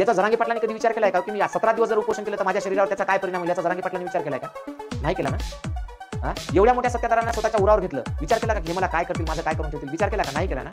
याचा जरांगी पाटलांनी कधी विचार केलाय का की मी सतरा दिवस जर उपोषण केलं तर माझ्या शरीरावर त्याचा काय परिणाम होईल याचा जरांगी पाटलांनी विचार केलाय का नाही केला ना एवढ्या मोठ्या सत्याधारांना स्वतःच्या उरावर घेतलं विचार केला का हे मला काय करतील माझं काय करून ठेवतील विचार केला का नाही केला ना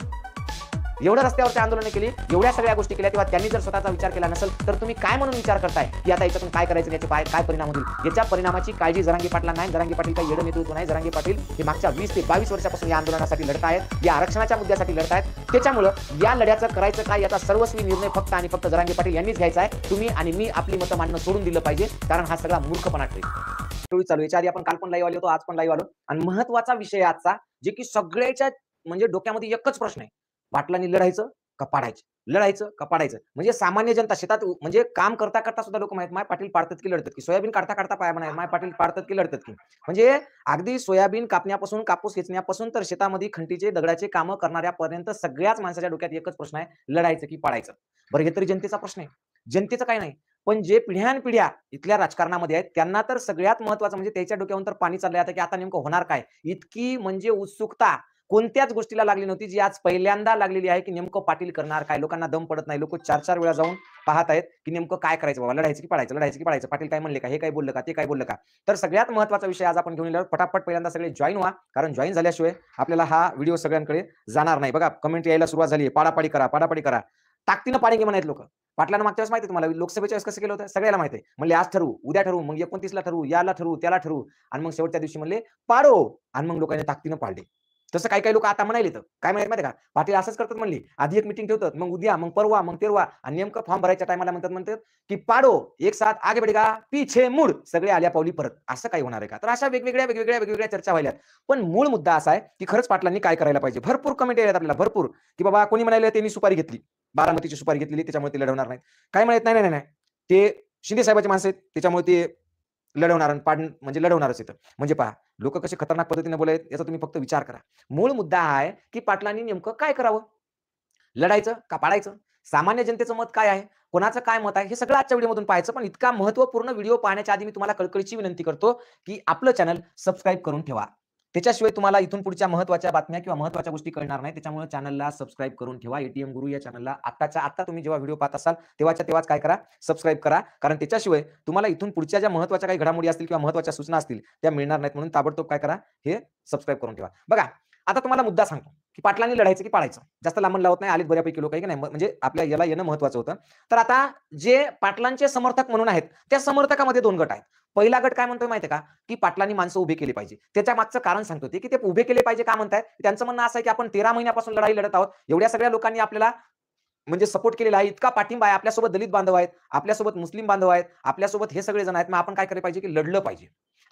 एवढं रस्त्यावरती आंदोलन केली एवढ्या सगळ्या गोष्टी केल्या तेव्हा त्यांनी जर स्वतःचा विचार केला नसेल तर तुम्ही काय म्हणून विचार करताय की आता याच्यातून काय करायचं याचे काय काय परिणाम होईल याच्या परिणामाची काळजी जरांगी पाटला नाही जरांगी पाटील काही येडं नेतृत्व नाही जरांगी पाटील हे मागच्या वीस ते बावीस वर्षापासून या आंदोलनासाठी लढत आहेत या आरक्षणाच्या मुद्द्यासाठी लढत आहेत त्याच्यामुळं या लढ्याचं करायचं काय याचा सर्वस्वी निर्णय फक्त आणि फक्त जरांगी पाटील यांनीच घ्यायचा आहे तुम्ही आणि मी आपली मतं मांडणं सोडून दिलं पाहिजे कारण हा सगळा मूर्खपणा ठेवी चालू याच्या आपण काल पण लाईव्ह आलो होतो आज पण लाईव्ह आलो आणि महत्वाचा विषय आजचा जे की सगळ्याच्या म्हणजे डोक्यामध्ये एकच प्रश्न आहे पाटलांनी लढायचं कपाडायचं लढायचं कपाडायचं म्हणजे सामान्य जनता शेतात म्हणजे काम करता करता सुद्धा लोक माहित माय पाटील पाडतात की लढतात की सोयाबीन काढता काढता पाया म्हणाय माय पाटील पाडतात की लढतात की म्हणजे अगदी सोयाबीन कापण्यापासून कापूस खेचण्यापासून तर शेतामध्ये खंटीचे दगडाचे कामं करणाऱ्यापर्यंत सगळ्याच माणसाच्या डोक्यात एकच प्रश्न आहे लढायचं की पाडायचं बरं हे तरी जनतेचा प्रश्न आहे जनतेचं काय नाही पण जे पिढ्यानपिढ्या इथल्या राजकारणामध्ये आहेत त्यांना तर सगळ्यात महत्वाचं म्हणजे त्याच्या डोक्यावर तर पाणी चाललंय आता की आता नेमकं होणार काय इतकी म्हणजे उत्सुकता कोणत्याच गोष्टीला लागली नव्हती जी आज पहिल्यांदा लागलेली आहे की नेमकं पाटील करणार काय लोकांना दम पडत नाही लोक चार चार वेळा जाऊन पाहत आहेत की नेमकं काय करायचं बाबा लढायचं की पाडायचं लढायचं की पडायचं पाटील काय म्हणले का हे काय बोललं का ते काय बोललं का तर सगळ्यात महत्वाचा विषय आज आपण घेऊन येणार पटापट पहिल्यांदा सगळे जॉईन व्हा कारण जॉईन झाल्याशिवाय आपल्याला हा व्हिडिओ सगळ्यांकडे जाणार नाही बघा कमेंट यायला सुरुवात झाली पाडापाडी करा पाडापाडी करा ताकतीनं पाणी घे म्हणत लोक पाटलांना मागच्या वेळेस माहिती तुम्हाला लोकसभेच्या वेळेस कसं केलं होतं सगळ्याला माहिती आहे म्हणले आज ठरवू उद्या ठरवू मग एकोणतीसला ठरवू याला ठरवू त्याला ठरवू आणि मग शेवटच्या दिवशी म्हणले पाडो आणि मग लोकांनी ताकदीनं पाडले तसं काही काही लोक आता म्हणाले तर काय माहिती माहिती का पाटील असंच करतात म्हणली आधी एक मीटिंग ठेवतात मग उद्या मग परवा मग तेरवा आणि नेमकं फॉर्म भरायच्या टायमाला म्हणतात म्हणतात की पाडो एक साथ आगे पी पीछे मूळ सगळे आल्या पावली परत असं काही होणार आहे का तर अशा वेगवेगळ्या वेगवेगळ्या वेगवेगळ्या चर्चा व्हायला पण मूळ मुद्दा असा आहे की खरंच पाटलांनी काय करायला पाहिजे भरपूर कमेंट येतात आपल्याला भरपूर की बाबा कोणी म्हणाले त्यांनी सुपारी घेतली बारामतीची सुपारी घेतली त्याच्यामुळे ते लढवणार नाही काय म्हणत नाही नाही नाही ते शिंदे साहेबांचे माणसं आहेत त्याच्यामुळे ते लढवणार पाड म्हणजे लढवणारच येतं म्हणजे पहा लोक कसे खतरनाक पद्धतीने बोलायत याचा तुम्ही फक्त विचार करा मूळ मुद्दा आहे की पाटलांनी नेमकं काय करावं लढायचं का पाडायचं सामान्य जनतेचं मत काय आहे कोणाचं काय मत आहे हे सगळं आजच्या व्हिडिओमधून पाहायचं पण इतका महत्वपूर्ण व्हिडिओ पाहण्याच्या आधी मी तुम्हाला कळकळीची विनंती करतो की आपलं चॅनल सबस्क्राईब करून ठेवा त्याच्याशिवाय तुम्हाला इथून पुढच्या महत्वाच्या बातम्या किंवा महत्वाच्या गोष्टी कळणार नाही त्याच्यामुळे चॅनलला सबस्क्राईब करून ठेवा एटीएम गुरु या चॅनलला आताच्या आता तुम्ही जेव्हा व्हिडिओ पाहत असाल तेव्हाच्या तेव्हाच काय करा सबस्क्राईब करा कारण त्याच्याशिवाय तुम्हाला इथून पुढच्या ज्या महत्वाच्या काही घडामोडी असतील किंवा महत्वाच्या सूचना असतील त्या मिळणार नाहीत म्हणून ताबडतोब काय करा हे सबस्क्राईब करून ठेवा बघा आता तुम्हाला मुद्दा सांगतो की पाटलांनी लढायचं की पाळायचं जास्त लांबण लावत नाही आलेत बऱ्यापैकी लोक आहे की नाही म्हणजे आपल्या याला येणं महत्वाचं होतं तर आता जे पाटलांचे समर्थक म्हणून आहेत त्या समर्थकामध्ये दोन गट आहेत पहिला गट काय म्हणतोय माहिती का की पाटलांनी माणसं उभे केली पाहिजे त्याच्या मागचं कारण सांगतो ते की ते उभे केले पाहिजे का म्हणतात त्यांचं म्हणणं असं आहे की आपण तेरा महिन्यापासून लढाई लढत आहोत एवढ्या सगळ्या लोकांनी आपल्याला म्हणजे सपोर्ट केलेला आहे इतका पाठिंबा आहे आपल्यासोबत दलित बांधव आहेत आपल्यासोबत मुस्लिम बांधव आहेत आपल्यासोबत हे सगळे जण आहेत मग आपण काय करायला पाहिजे की लढलं पाहिजे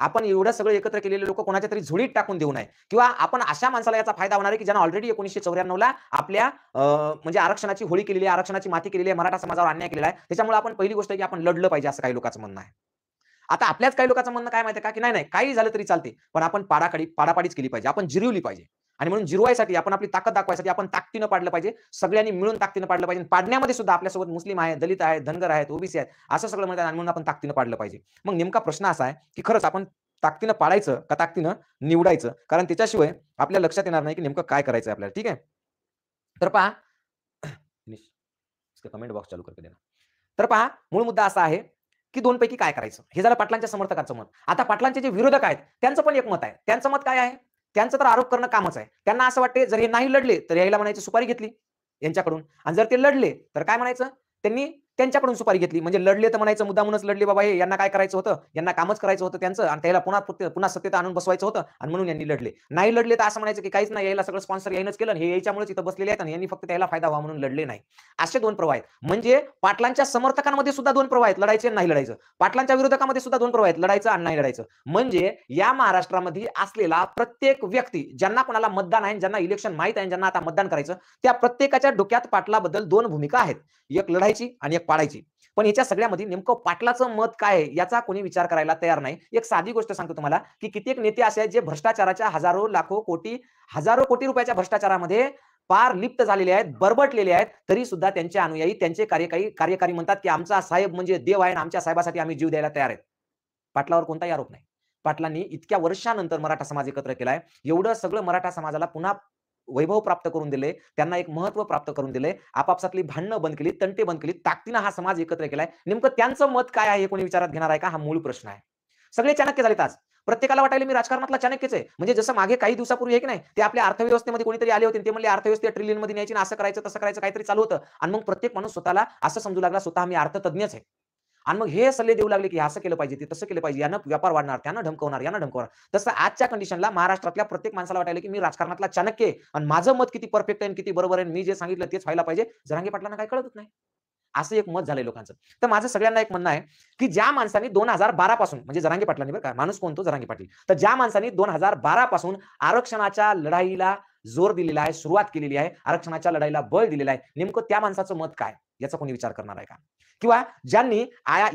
आपण एवढं सगळं एकत्र केलेले लोक कोणाच्या तरी झुडीत टाकून देऊ नये किंवा आपण अशा माणसाला याचा फायदा होणार आहे की ज्यांना ऑलरेडी एकोणीशे चौऱ्याण्णव ला आपल्या म्हणजे आरक्षणाची होळी केलेली आहे आरक्षणाची माती केलेली आहे मराठा समाजावर अन्याय केलेला आहे त्याच्यामुळे आपण पहिली गोष्ट की आपण लढलं पाहिजे असं काही लोकांचं म्हणणं आहे आता आपल्याच काही लोकांचं म्हणणं काय माहिती का की नाही नाही काही झालं तरी चालते पण आपण पाडाकडी पाडापाडीच केली पाहिजे आपण जिरवली पाहिजे आणि म्हणून जिरवायसाठी आपण आपली ताकद दाखवायसाठी आपण ताकदीनं पाडलं पाहिजे सगळ्यांनी मिळून ताकदीनं पाडलं पाहिजे पाडण्यामध्ये सुद्धा आपल्यासोबत मुस्लिम आहे दलित आहे धनगर आहेत ओबीसी आहेत असं सगळं म्हणतात आणि म्हणून आपण ताकदीनं पाडलं पाहिजे मग नेमका प्रश्न असा आहे की खरंच आपण ताकदीनं पाडायचं का ताकदीनं निवडायचं कारण त्याच्याशिवाय आपल्या लक्षात येणार नाही की नेमकं काय करायचं आपल्याला ठीक आहे तर पहा कमेंट बॉक्स चालू करते तर पहा मूळ मुद्दा असा आहे की दोन पैकी काय करायचं हे झालं पाटलांच्या समर्थकांचं मत आता पाटलांचे जे विरोधक आहेत त्यांचं पण एक मत आहे त्यांचं मत काय आहे त्यांचा तर आरोप करणं कामच आहे त्यांना असं वाटते जर हे नाही लढले तर यायला म्हणायचं सुपारी घेतली यांच्याकडून आणि जर ते लढले तर काय म्हणायचं त्यांनी त्यांच्याकडून सुपारी घेतली म्हणजे लढले तर म्हणायचं मुद्दा म्हणूनच लढले बाबा हे यांना काय करायचं होतं यांना कामच करायचं होतं त्यांचं आणि त्याला पुन्हा पुन्हा सत्तेत आणून बसवायचं होतं आणि म्हणून यांनी लढले नाही लढले तर असं म्हणायचं की काहीच नाही यायला सगळं स्पॉन्सर यायनच केलं हे याच्यामुळेच इथं बसलेले आहेत आणि यांनी फक्त त्याला फायदा व्हावा म्हणून लढले नाही असे दोन प्रवाह आहेत म्हणजे पाटलांच्या समर्थकांमध्ये सुद्धा दोन प्रवाह आहेत लढायचे नाही लढायचं पाटलांच्या विरोधकामध्ये सुद्धा दोन प्रवाह आहेत लढायचं आणि नाही लढायचं म्हणजे या महाराष्ट्रामध्ये असलेला प्रत्येक व्यक्ती ज्यांना कोणाला मतदान आहे ज्यांना इलेक्शन माहीत आहे ज्यांना आता मतदान करायचं त्या प्रत्येकाच्या डोक्यात पाटलाबद्दल दोन भूमिका आहेत एक लढायची आणि एक पाडायची पण याच्या सगळ्यामध्ये नेमकं पाटलाचं मत काय याचा कोणी विचार करायला तयार नाही एक साधी गोष्ट सांगतो तुम्हाला की कित्येक नेते असे आहेत जे भ्रष्टाचाराच्या हजारो लाखो कोटी हजारो कोटी रुपयाच्या भ्रष्टाचारामध्ये पार लिप्त झालेले आहेत बरबटलेले आहेत तरी सुद्धा त्यांचे अनुयायी त्यांचे कार्यकारी कार्यकारी म्हणतात की आमचा साहेब म्हणजे देव आहे आणि आमच्या साहेबासाठी आम्ही जीव द्यायला तयार आहेत पाटलावर कोणताही आरोप नाही पाटलांनी इतक्या वर्षानंतर मराठा समाज एकत्र केलाय एवढं सगळं मराठा समाजाला पुन्हा वैभव प्राप्त करून दिले त्यांना एक महत्व प्राप्त करून दिले आपापसातली भांडणं बंद केली तंटे बंद केली ताकदीनं हा समाज एकत्र केलाय नेमकं त्यांचं मत काय आहे हे कोणी विचारात घेणार आहे का हा मूळ प्रश्न आहे सगळे चाणक्य झालेत आज प्रत्येकाला वाटायला मी राजकारणातला चाणक्यच आहे म्हणजे जसं मागे काही दिवसापूर्वी हे की नाही ते आपल्या अर्थव्यवस्थेमध्ये कोणीतरी आले होते ते म्हणजे अर्थव्यवस्था ट्रिलियन मध्ये न्यायची असं करायचं तसं करायचं काहीतरी चालू होतं आणि मग प्रत्येक माणूस स्वतःला असं समजू लागला स्वतः मी अर्थतज्ञच आहे आणि मग हे सल्ले देऊ लागले की असं केलं पाहिजे ते तसं केलं पाहिजे यानं व्यापार वाढणार त्यानं ढमकवणार यानं ढमकवणार तसं आजच्या कंडिशनला महाराष्ट्रातल्या प्रत्येक माणसाला वाटायला की मी राजकारणातला चाणक्य आहे आणि माझं मत किती परफेक्ट आहे किती बरोबर आहे मी जे सांगितलं तेच व्हायला पाहिजे जरांगे पाटलांना काय कळतच नाही असं एक मत झालंय लोकांचं तर माझं सगळ्यांना एक म्हणणं आहे की ज्या माणसांनी दोन हजार बारा पासून म्हणजे जरांगे पाटलांनी बरं का माणूस कोणतो जरांगे पाटील तर ज्या माणसांनी दोन हजार बारा पासून आरक्षणाच्या लढाईला जोर दिलेला आहे सुरुवात केलेली आहे आरक्षणाच्या लढाईला बळ दिलेला आहे नेमकं त्या माणसाचं मत काय याचा कोणी विचार करणार आहे का किंवा ज्यांनी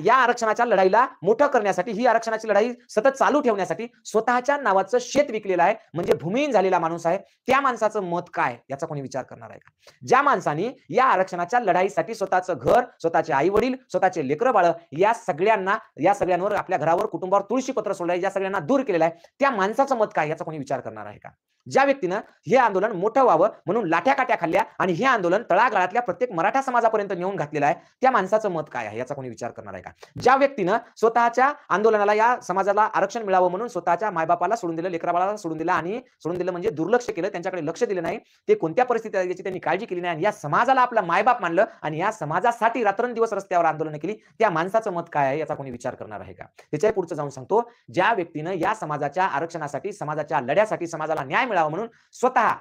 या आरक्षणाच्या लढाईला मोठं करण्यासाठी ही आरक्षणाची लढाई सतत चालू ठेवण्यासाठी स्वतःच्या नावाचं शेत विकलेलं आहे म्हणजे भूमिहीन झालेला माणूस आहे त्या माणसाचं मत काय याचा कोणी विचार करणार आहे का ज्या माणसानी या आरक्षणाच्या लढाईसाठी स्वतःचं घर स्वतःचे आई वडील स्वतःचे लेकर बाळ या सगळ्यांना या सगळ्यांवर आपल्या घरावर कुटुंबावर तुळशी पत्र सोडलंय या सगळ्यांना दूर केलेलं आहे त्या माणसाचं मत काय याचा कोणी विचार करणार आहे का ज्या व्यक्तीनं हे आंदोलन मोठं व्हावं म्हणून लाठ्या काट्या खाल्ल्या आणि हे आंदोलन तळागाळातल्या प्रत्येक मराठा समाजापर्यंत नेऊन घातलेलं आहे त्या माणसाचं मत काय आहे याचा कोणी विचार करणार आहे का ज्या व्यक्तीनं स्वतःच्या आंदोलनाला या समाजाला आरक्षण मिळावं म्हणून स्वतःच्या मायबापाला सोडून दिलं लेकराबाळाला सोडून दिलं आणि सोडून दिलं म्हणजे दुर्लक्ष केलं त्यांच्याकडे लक्ष दिलं नाही ते कोणत्या परिस्थितीत याची त्यांनी काळजी केली नाही आणि या समाजाला आपला मायबाप मानलं आणि या समाजासाठी रात्रंदिवस रस्त्यावर आंदोलन केली त्या माणसाचं मत काय आहे याचा कोणी विचार करणार आहे का त्याच्या पुढचं जाऊन सांगतो ज्या व्यक्तीनं या समाजाच्या आरक्षणासाठी समाजाच्या लढ्यासाठी समाजाला न्याय मिळावा म्हणून स्वतः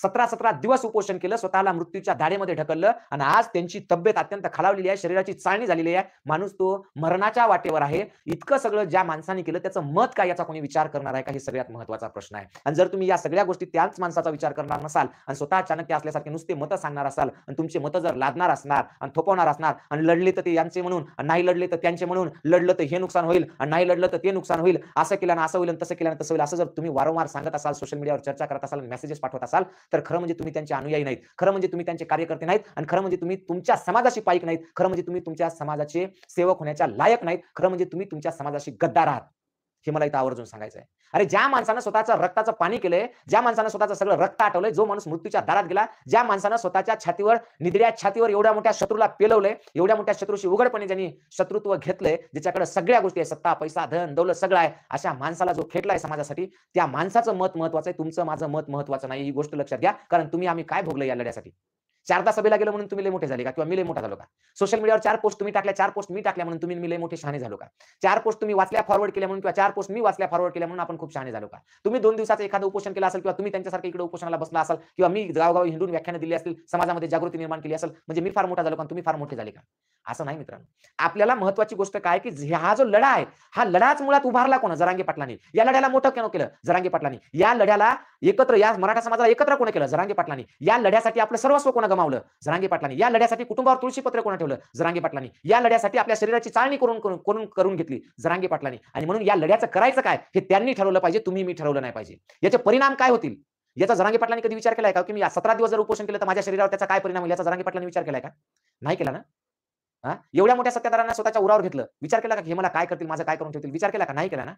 सतरा सतरा दिवस उपोषण केलं स्वतःला मृत्यूच्या धाडेमध्ये ढकललं आणि आज त्यांची तब्येत अत्यंत खालावलेली आहे शरीराची चाळणी झालेली आहे माणूस तो मरणाच्या वाटेवर आहे इतकं सगळं ज्या माणसाने केलं त्याचं मत काय याचा कोणी विचार करणार आहे का हे सगळ्यात महत्वाचा प्रश्न आहे आणि जर तुम्ही या सगळ्या गोष्टी त्याच माणसाचा विचार करणार नसाल आणि स्वतः चाणक्य असल्यासारखे नुसते मतं सांगणार असाल आणि तुमचे मतं जर लादणार असणार आणि थोपवणार असणार आणि लढले तर ते यांचे म्हणून नाही लढले तर त्यांचे म्हणून लढलं तर हे नुकसान होईल आणि नाही लढलं तर ते नुकसान होईल असं केल्यानं असं होईल तसं केल्यानं तसं होईल असं जर तुम्ही वारंवार सांगत असाल सोशल मीडियावर चर्चा करत असाल मेसेजेस पाठवत असाल तर खरं म्हणजे तुम्ही त्यांचे अनुयायी नाहीत खरं म्हणजे तुम्ही त्यांचे कार्यकर्ते नाहीत आणि खरं म्हणजे तुम्ही तुमच्या समाजाशी पाईक नाहीत खरं म्हणजे तुम्ही तुमच्या समाजाचे सेवक होण्याच्या लायक नाहीत खरं म्हणजे तुम्ही तुमच्या समाजाशी गद्दार आहात हे मला इथं आवर्जून सांगायचं आहे अरे ज्या माणसानं स्वतःचं रक्ताचं पाणी केलंय ज्या माणसानं स्वतःचं सगळं रक्त आटवलंय जो माणूस मृत्यूच्या दारात गेला ज्या माणसानं स्वतःच्या छातीवर निदड्या छातीवर एवढ्या मोठ्या शत्रूला पेलवलंय एवढ्या मोठ्या शत्रूशी उघडपणे ज्यांनी शत्रुत्व घेतलंय ज्याच्याकडे सगळ्या गोष्टी आहे सत्ता पैसा धन दौलत सगळं आहे अशा माणसाला जो खेटलाय समाजासाठी त्या माणसाचं मत महत्वाचं आहे तुमचं माझं मत महत्वाचं नाही ही गोष्ट लक्षात घ्या कारण तुम्ही आम्ही काय भोगलं या लढ्यासाठी चारदा सभेला गेलो म्हणून तुम्ही लय मोठे झाले का किंवा मी लय मोठा झालो का सोशल मीडियावर चार पोस्ट तुम्ही टाकल्या चार पोस्ट मी टाकल्या म्हणून तुम्ही मी लय मोठे शहाणे झालो का चार पोस्ट तुम्ही वाचल्या फॉरवर्ड केल्या म्हणून किंवा चार पोस्ट मी वाचल्या फॉरवर्ड केल्या म्हणून आपण खूप शहाणे झालो का तुम्ही दोन दिवसाचा एखादा उपोषण केलं असेल किंवा तुम्ही त्यांच्यासारखे इकडे उपोषणाला बसला असाल किंवा मी गावगाव हिंडून व्याख्याने दिली असतील समाजामध्ये जागृती निर्माण केली असेल म्हणजे मी फार मोठा झालो का तुम्ही फार मोठे झाले का असं नाही मित्रांनो आपल्याला महत्वाची गोष्ट काय की हा जो लढा आहे हा लढाच मुळात उभारला कोण जरांगे पाटलांनी या लढ्याला मोठं केलं केलं जरांगे पाटलांनी या लढ्याला एकत्र या मराठा समाजाला एकत्र कोण केलं जरांगे पाटलांनी या लढ्यासाठी आपलं सर्वस्व कोणा गमावलं जरांगी पाटलांनी या लढ्यासाठी कुटुंबावर पत्र कोणा ठेवलं जरांगी पाटलांनी या लढ्यासाठी आपल्या शरीराची चाळणी करून करून करून घेतली जरांगी पाटलांनी आणि म्हणून या लढ्याचं करायचं काय हे त्यांनी ठरवलं पाहिजे तुम्ही मी ठरवलं नाही पाहिजे याचे परिणाम काय होतील याचा जरांगी पाटलांनी कधी विचार केलाय का की मी सतरा दिवस जर उपोषण केलं तर माझ्या शरीरावर त्याचा काय परिणाम होईल याचा जरांगी पाटलांनी विचार केलाय का नाही केला ना एवढ्या मोठ्या सत्ताधारांना स्वतःच्या उरावर घेतलं विचार केला का हे मला काय करतील माझं काय करून ठेवतील विचार केला का नाही केला ना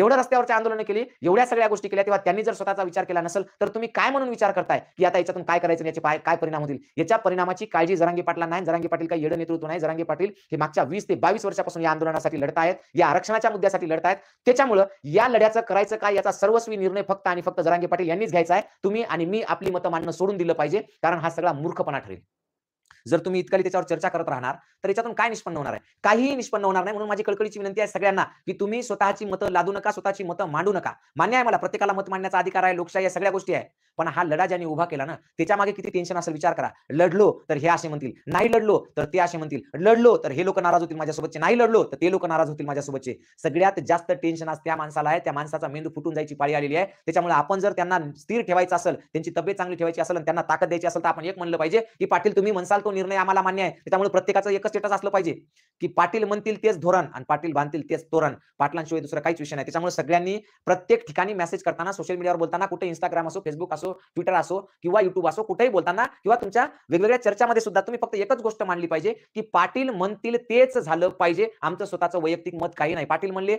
एवढ्या रस्त्यावरच्या आंदोलनं केली एवढ्या सगळ्या गोष्टी केल्या तेव्हा त्यांनी जर स्वतःचा विचार केला नसेल तर तुम्ही काय म्हणून विचार करताय की आता याच्यातून काय करायचं याचे काय परिणाम होतील याच्या परिणामाची काळजी जरांगी पाटला नाही जरांगी पाटील काही येडं नेतृत्व नाही जरांगी पाटील हे मागच्या वीस ते बावीस वर्षापासून या आंदोलनासाठी लढत आहेत या आरक्षणाच्या मुद्द्यासाठी आहेत त्याच्यामुळे या लढ्याचं करायचं काय याचा सर्वस्वी निर्णय फक्त आणि फक्त जरांगी पाटील यांनीच घ्यायचा आहे तुम्ही आणि मी आपली मतं मांडणं सोडून दिलं पाहिजे कारण हा सगळा मूर्खपणा ठरेल जर तुम्ही इतकाली त्याच्यावर चर्चा करत राहणार तर याच्यातून काय निष्पन्न होणार आहे काहीही निष्पन्न होणार नाही म्हणून माझी कळकळीची विनंती आहे सगळ्यांना की तुम्ही स्वतःची मतं लादू नका स्वतःची मतं मांडू नका मान्य आहे मला प्रत्येकाला मत मांडण्याचा अधिकार आहे लोकशाही या सगळ्या गोष्टी आहे पण हा लढा ज्यांनी उभा केला ना त्याच्या मागे किती टेन्शन असेल विचार करा लढलो तर हे असे म्हणतील नाही लढलो तर ते असे म्हणतील लढलो तर हे लोक नाराज होतील माझ्यासोबतचे नाही लढलो तर ते लोक नाराज होतील माझ्यासोबतचे सगळ्यात जास्त टेन्शन आज त्या माणसाला आहे त्या माणसाचा मेंदू फुटून जायची पाळी आलेली आहे त्याच्यामुळे आपण जर त्यांना स्थिर ठेवायचं असेल त्यांची तब्येत चांगली ठेवायची असेल आणि त्यांना ताकद द्यायची असेल तर आपण एक म्हणलं पाहिजे की पाटील तुम्ही म्हणसाल तो निर्णय आम्हाला मान्य आहे त्यामुळे प्रत्येकाचं एकच स्टेटस असलं पाहिजे की पाटील म्हणतील तेच धोरण आणि पाटील बांधतील तेच तोरण पाटलांशिवाय दुसरा काहीच विषय नाही त्याच्यामुळे सगळ्यांनी प्रत्येक ठिकाणी मेसेज करताना सोशल मीडियावर बोलताना कुठे इंस्टाग्राम असो फेसबुक असो ट्विटर असो किंवा युट्यूब असो कुठेही बोलताना किंवा तुमच्या वेगवेगळ्या चर्चामध्ये सुद्धा तुम्ही फक्त एकच गोष्ट मानली पाहिजे की पाटील म्हणतील तेच झालं पाहिजे आमचं स्वतःचं वैयक्तिक मत काही नाही पाटील म्हणले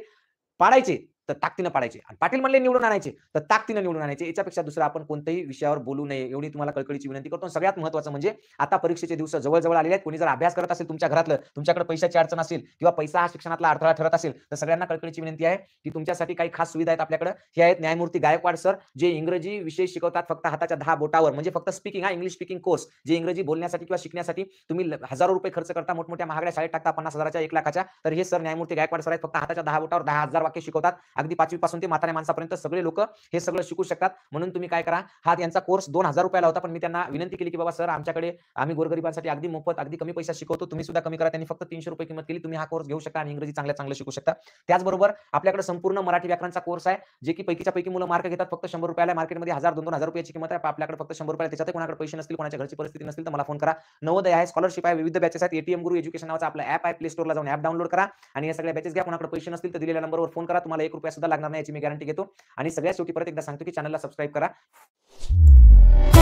पाडायचे तर ताकदीनं पाडायचे आणि पाटील म्हणले निवडून आणायचे तर ताकदीनं निवडून आणायचे याच्यापेक्षा दुसरा आपण कोणत्याही विषयावर बोलू नये एवढी तुम्हाला कळकळीची विनंती करतो सगळ्यात महत्वाचं म्हणजे आता परीक्षेचे दिवस जवळजवळ आलेले आहेत कोणी जर अभ्यास करत असेल तुमच्या घरातलं तुमच्याकडे पैशाची अडचण असेल किंवा पैसा हा शिक्षणातला अडथळा ठरत असेल तर सगळ्यांना कळकळीची विनंती आहे की तुमच्यासाठी काही खास सुविधा आहेत आपल्याकडे हे आहेत न्यायमूर्ती गायकवाड सर जे इंग्रजी विषय शिकवतात फक्त हाताच्या दहा बोटावर म्हणजे फक्त स्पीकिंग हा इंग्लिश स्पीकिंग कोर्स जे इंग्रजी बोलण्यासाठी किंवा शिकण्यासाठी तुम्ही हजारो रुपये खर्च करता मोठमोठ्या महागड्या शाळेत टाकता पन्नास हजाराच्या एक लाखाच्या तर हे सर न्यायमूर्ती गायकवाड सर आहेत फक्त हाताच्या दहा बोटावर दहा हजार वाक्य शिकवतात अगदी पाचवी पासून ते म्हाताऱ्या माणसापर्यंत सगळे लोक हे सगळं शिकू शकतात म्हणून तुम्ही काय करा हा त्यांचा कोर्स दोन हजार रुपयाला होता पण मी त्यांना विनंती केली की बाबा सर आमच्याकडे आम्ही गोरगरिबांसाठी अगदी मोफत अगदी कमी पैसा शिकवतो तुम्ही सुद्धा कमी करा त्यांनी फक्त तीनशे रुपये किंमत केली तुम्ही हा कोर्स घेऊ शकता आणि इंग्रजी चांगल्या चांगलं शिकू शकता त्याचबरोबर आपल्याकडे संपूर्ण मराठी व्याकरणचा कोर्स आहे जे की पैकीच्या पैकी मुलं मार्क घेतात फक्त शंभर रुपयाला मार्केटमध्ये हजार दोन हजार रुपयाची किंमत आहे आपल्याकडे फक्त शंभर रुपयाला त्याच्यात कोणाकडे पैसे नसतील कोणाच्या घरची परिस्थिती नसतील तर मला फोन करा नवोदय आहे स्कॉलरशिप आहे विविध बॅचेस आहेत एटीएम गुरु एज्युकेशन नावाचा आपला ऍप आहे प्ले स्टोरला जाऊन ऍप डाऊनलोड करा आणि या सगळ्या बॅचेस घ्या कोणाकडे पैसे नसतील तर दिलेल्या नंबरवर फोन करा तुम्हाला एक रुपया सुद्धा लागणार नाही याची मी गॅरंटी घेतो आणि सगळ्या शेवटी परत एकदा सांगतो की चॅनलला सबस्क्राईब करा